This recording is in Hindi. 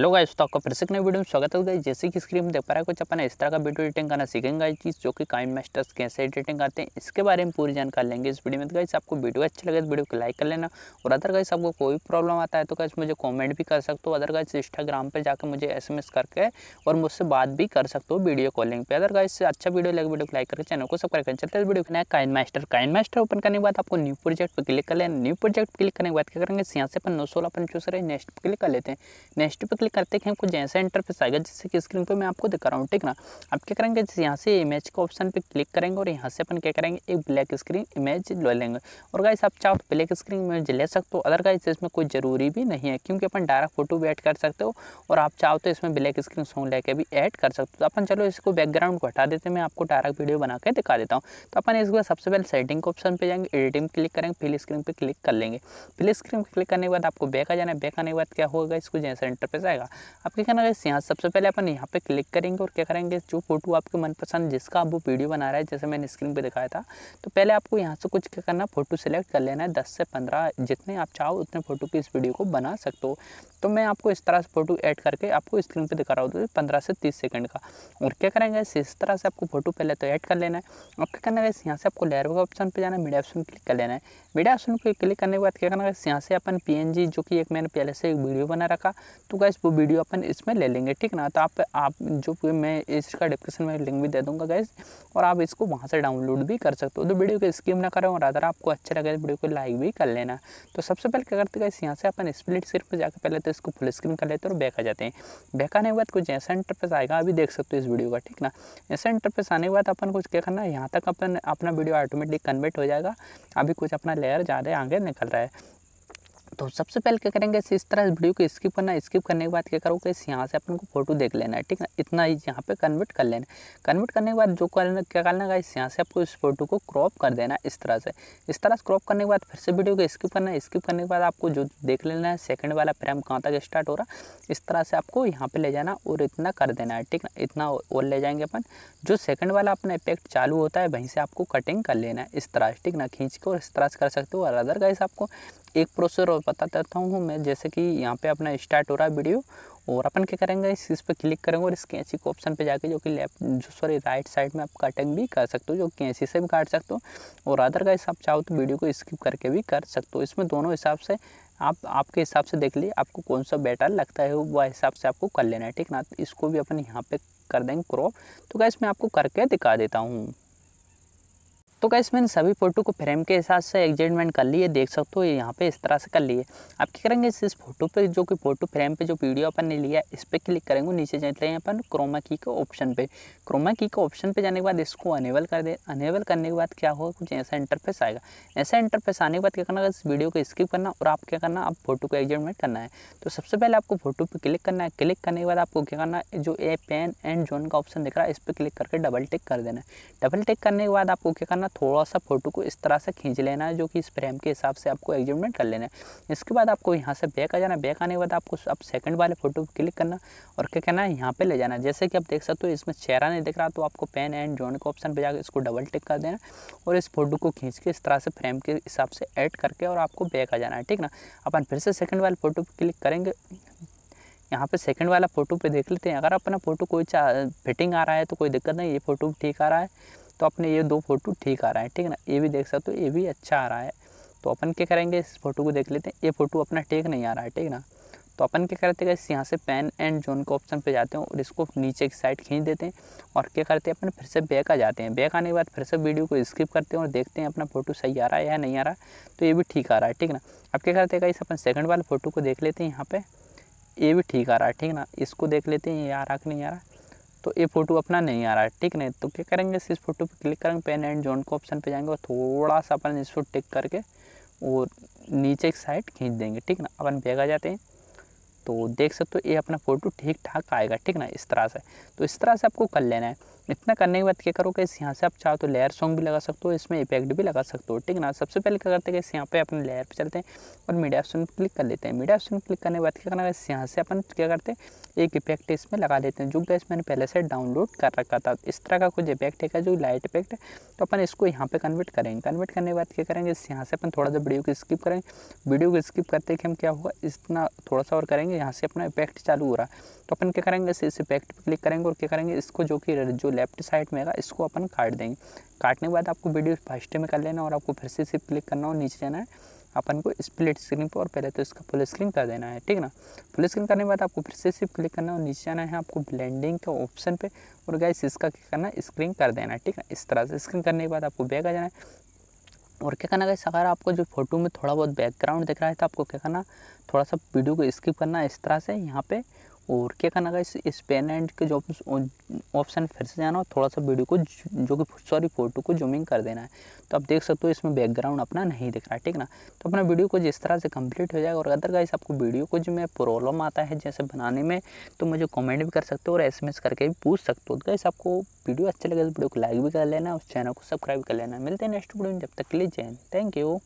हेलो गाइस तो आपका फिर से वीडियो में स्वागत है तो गाइस जैसे कि स्क्रीन में देख पा रहे हैं कुछ अपन इस तरह का वीडियो एडिटिंग करना सीखेंगे चीज़ जो कि काइन मास्टर्स कैसे एडिटिंग करते हैं इसके बारे में पूरी जानकारी लेंगे इस वीडियो में तो गाइस आपको वीडियो अच्छा लगे तो वीडियो को लाइक कर लेना और अदर गाइस आपको कोई प्रॉब्लम आता है तो गाइस मुझे कॉमेंट भी कर सकते हो अदर गाइस इंस्टाग्राम पर जाकर मुझे एस करके और मुझसे बात भी कर सकते हो वीडियो कॉलिंग पर अदर गाइस अच्छा वीडियो लगे वीडियो को लाइक करके चैनल को सब्सक्राइब करें चलते वीडियो बनाया KineMaster KineMaster open करने के बाद आपको न्यू प्रोजेक्ट पर क्लिक कर लेना न्यू प्रोजेक्ट क्लिक करने के बाद क्या करेंगे यहाँ से अपन नौ सोलह अपन चूस रहे नेक्स्ट पर क्लिक कर लेते हैं नेक्स्ट पर क्लिक करते हैं कुछ जैसा इंटरफेस आएगा जैसे कि स्क्रीन पे मैं आपको दिखा रहा हूँ ठीक ना आप क्या करेंगे जैसे यहाँ से इमेज के ऑप्शन पे क्लिक करेंगे और यहाँ से अपन क्या करेंगे एक ब्लैक स्क्रीन इमेज ले लेंगे और गाइस आप चाहो तो ब्लैक स्क्रीन इमेज ले सकते हो अदर गाइस इसमें कोई ज़रूरी भी नहीं है क्योंकि अपन डायरेक्ट फोटो भी ऐड कर सकते हो और आप चाहो तो इसमें ब्लैक स्क्रीन सॉन्ग लेके भी ऐड कर सकते हो तो अपन चलो इसको बैकग्राउंड को हटा देते हैं मैं आपको डायरेक्ट वीडियो बना के दिखा देता हूँ तो अपन इसके बाद सबसे पहले सेटिंग के ऑप्शन पर जाएंगे एडिटिंग क्लिक करेंगे फिल स्क्रीन पर क्लिक कर लेंगे फिल स्क्रीन पर क्लिक करने के बाद आपको बैक आ जाना है बैक आने के बाद क्या होगा इसको जैसा इंटरफेस आएगा जाएगा अब क्या करना गाइस यहाँ सबसे पहले अपन यहाँ पे क्लिक करेंगे और क्या करेंगे जो फोटो आपके मनपसंद जिसका आप वो वीडियो बना रहा है जैसे मैंने स्क्रीन पे दिखाया था तो पहले आपको यहाँ से कुछ क्या करना फ़ोटो सेलेक्ट कर लेना है दस से पंद्रह जितने आप चाहो उतने फ़ोटो की इस वीडियो को बना सकते हो तो मैं आपको इस तरह से फ़ोटो ऐड करके आपको स्क्रीन पर दिखा रहा हूँ तो पंद्रह से तीस सेकेंड का और क्या करेंगे इस तरह से आपको फ़ोटो पहले तो ऐड कर लेना है और क्या करना है यहाँ से आपको लेयर का ऑप्शन पर जाना है मीडिया ऑप्शन क्लिक कर लेना है मीडिया ऑप्शन पर क्लिक करने के बाद क्या करना है यहाँ से अपन पी जो कि एक मैंने पहले से एक वीडियो बना रखा तो गैस वो वीडियो अपन इसमें ले लेंगे ठीक ना तो आप आप जो मैं इसका डिस्क्रिप्शन में लिंक भी दे दूंगा गैस और आप इसको वहाँ से डाउनलोड भी कर सकते हो तो वीडियो को स्किप ना करें और अदर आपको अच्छा लगे तो वीडियो को लाइक भी कर लेना तो सबसे पहले क्या करते गए यहाँ से अपन स्प्लिट स्क्रीन पर जाकर पहले तो इसको फुल स्क्रीन कर लेते हैं और बैक आ जाते हैं बैक आने के बाद कुछ ऐसा इंटरफेस आएगा अभी देख सकते हो इस वीडियो का ठीक ना ऐसा इंटरफेस आने के बाद अपन कुछ क्या करना है यहाँ तक अपन अपना वीडियो ऑटोमेटिक कन्वर्ट हो जाएगा अभी कुछ अपना लेयर ज़्यादा आगे निकल रहा है तो सबसे पहले क्या करेंगे इस तरह इस वीडियो को स्किप करना स्किप करने के बाद क्या करो कि यहाँ से अपन को फोटो देख लेना है ठीक है इतना ही यहाँ पे कन्वर्ट कर लेना कन्वर्ट करने के बाद जो करना क्या करना है इस यहाँ से आपको इस फोटो को क्रॉप कर देना इस तरह से इस तरह से क्रॉप करने के बाद फिर से वीडियो को स्किप करना है स्किप करने के बाद आपको जो देख लेना है सेकेंड वाला फ्रेम कहाँ तक स्टार्ट हो रहा इस तरह से आपको यहाँ पर ले जाना और इतना कर देना है ठीक है इतना और ले जाएंगे अपन जो सेकेंड वाला अपना इफेक्ट चालू होता है वहीं से आपको कटिंग कर लेना है इस तरह से ठीक ना खींच के और इस तरह से कर सकते हो और अदर गाइस आपको एक प्रोसेस और बता देता हूँ मैं जैसे कि यहाँ पे अपना स्टार्ट हो रहा है वीडियो और अपन क्या करेंगे इस चीज़ पर क्लिक करेंगे और इस कैंसी को ऑप्शन पे जाके जो कि लेफ्ट जो सॉरी राइट साइड में आप कटिंग भी कर सकते हो जो कैंसी से भी काट सकते हो और अदर का हिसाब चाहो तो वीडियो को स्किप करके भी कर सकते हो इसमें दोनों हिसाब से आप आपके हिसाब से देख लिए आपको कौन सा बेटर लगता है वह हिसाब से आपको कर लेना है ठीक ना इसको भी अपन यहाँ पर कर देंगे क्रॉप तो क्या मैं आपको करके दिखा देता हूँ तो क्या मैंने सभी फ़ोटो को फ्रेम के हिसाब से एडजस्टमेंट कर लिए देख सकते हो यहाँ पे इस तरह से कर लिए आप क्या करेंगे इस इस फोटो पे जो कि फोटो फ्रेम पे जो वीडियो अपन ने लिया इस पर क्लिक करेंगे नीचे जाते हैं अपन क्रोमा की के ऑप्शन पे क्रोमा की के ऑप्शन पे जाने के बाद इसको अनेबल कर दे अनेबल करने के बाद क्या होगा कुछ ऐसा इंटरफेस आएगा ऐसा इंटरफेस आने के बाद क्या करना इस वीडियो को स्किप करना और आप क्या करना आप फोटो को एडजस्टमेंट करना है तो सबसे पहले आपको फोटो पर क्लिक करना है क्लिक करने के बाद आपको क्या करना है जो ए पेन एंड जोन का ऑप्शन दिख रहा है इस पर क्लिक करके डबल टिक कर देना है डबल टिक करने के बाद आपको क्या करना थोड़ा सा फ़ोटो को इस तरह से खींच लेना है जो कि इस फ्रेम के हिसाब से आपको एडजस्टमेंट कर लेना है इसके बाद आपको यहाँ से बैक आ जाना बैक आने के बाद आपको अब सेकंड वाले फ़ोटो को क्लिक करना और क्या कहना है यहाँ पर ले जाना जैसे कि आप देख सकते हो इसमें चेहरा नहीं दिख रहा तो आपको पेन एंड जोन का ऑप्शन पर जाकर इसको डबल टिक कर देना और इस फोटो को खींच के इस तरह से फ्रेम के हिसाब से ऐड करके और आपको बैक आ जाना है ठीक ना अपन फिर से सेकेंड वाले फ़ोटो पर क्लिक करेंगे यहाँ पे सेकंड वाला फ़ोटो पे देख लेते हैं अगर अपना फ़ोटो कोई फिटिंग आ रहा है तो कोई दिक्कत नहीं ये फ़ोटो ठीक आ रहा है तो अपने ये दो फ़ोटो ठीक आ रहा है ठीक है ना ये भी देख सकते हो ये भी अच्छा आ रहा है तो अपन क्या करेंगे इस फोटो को देख लेते हैं ये फ़ोटो अपना ठीक नहीं आ रहा है ठीक ना तो अपन क्या करते हैं यहाँ से पेन एंड जोन के ऑप्शन पे जाते हैं और इसको नीचे की साइड खींच देते हैं और क्या करते हैं अपन फिर से बैक आ जाते हैं बैक आने के बाद फिर से वीडियो को स्किप करते हैं और देखते हैं अपना फोटो सही आ रहा है या नहीं आ रहा तो ये भी ठीक आ रहा है ठीक ना अब क्या करते हैं इस अपन सेकंड वाले फ़ोटो को देख लेते हैं यहाँ पर ये भी ठीक आ रहा है ठीक ना इसको देख लेते हैं ये आ रहा कि नहीं आ रहा तो ये फ़ोटो अपना नहीं आ रहा है ठीक नहीं तो क्या करेंगे इस फोटो पर क्लिक करेंगे पेन एंड जोन को ऑप्शन पे जाएंगे और थोड़ा सा अपन इसको टिक करके और नीचे एक साइड खींच देंगे ठीक ना अपन बैग आ जाते हैं तो देख सकते हो ये अपना फ़ोटो ठीक ठाक आएगा ठीक ना इस तरह से तो इस तरह से आपको कर लेना है इतना करने के बाद क्या करो कि यहाँ से आप चाहो तो लेयर सॉन्ग भी लगा सकते हो इसमें इफेक्ट भी लगा सकते हो ठीक है ना सबसे पहले क्या करते हैं कि यहाँ पे अपने लेयर पर चलते हैं और मीडिया ऑप्शन पर क्लिक कर लेते हैं मीडिया ऑप्शन क्लिक करने के बाद क्या करना है यहाँ से अपन क्या करते हैं एक इफेक्ट इसमें लगा लेते हैं जो गैस मैंने पहले से डाउनलोड कर रखा था इस तरह का कुछ इफेक्ट है जो लाइट इफेक्ट तो अपन इसको यहाँ पर कन्वर्ट करेंगे कन्वर्ट करने के बाद क्या करेंगे यहाँ से अपन थोड़ा सा वीडियो को स्किप करेंगे वीडियो को स्किप करते कि हम क्या होगा इतना थोड़ा सा और करेंगे यहाँ से अपना इफेक्ट चालू हो रहा है तो अपन क्या करेंगे इस इफेक्ट पर क्लिक करेंगे और क्या करेंगे इसको जो कि जो लेफ्ट साइड में इसको अपन काट देंगे काटने के बाद आपको वीडियो फर्स्ट में कर लेना और आपको फिर से सिर्फ क्लिक करना और नीचे जाना है अपन को स्प्लिट स्क्रीन पर और पहले तो इसका फुल स्क्रीन कर देना है ठीक ना फुल स्क्रीन करने के बाद आपको फिर से सिर्फ क्लिक करना और नीचे जाना है आपको ब्लेंडिंग का ऑप्शन पे और गैस इसका क्या करना स्क्रीन कर देना है ठीक है इस तरह से स्क्रीन करने के बाद आपको बैग आ जाना है और क्या करना गाइस अगर आपको जो फोटो में थोड़ा बहुत बैकग्राउंड दिख रहा है तो आपको क्या करना थोड़ा सा वीडियो को स्किप करना इस तरह से यहाँ पे और क्या करना गाइस इस पेन एंड के जो ऑप्शन फिर से जाना और थोड़ा सा वीडियो को जो कि सॉरी फोटो को जूमिंग कर देना है तो आप देख सकते हो इसमें बैकग्राउंड अपना नहीं दिख रहा है ठीक ना तो अपना वीडियो कुछ इस तरह से कंप्लीट हो जाएगा और अदर गाइस आपको वीडियो कुछ में प्रॉब्लम आता है जैसे बनाने में तो मुझे कमेंट भी कर सकते हो और एस करके भी पूछ सकते हो तो गाइस आपको वीडियो अच्छा लगे तो वीडियो को लाइक भी कर लेना और चैनल को सब्सक्राइब कर लेना मिलते हैं नेक्स्ट वीडियो में जब तक के लिए जैन थैंक यू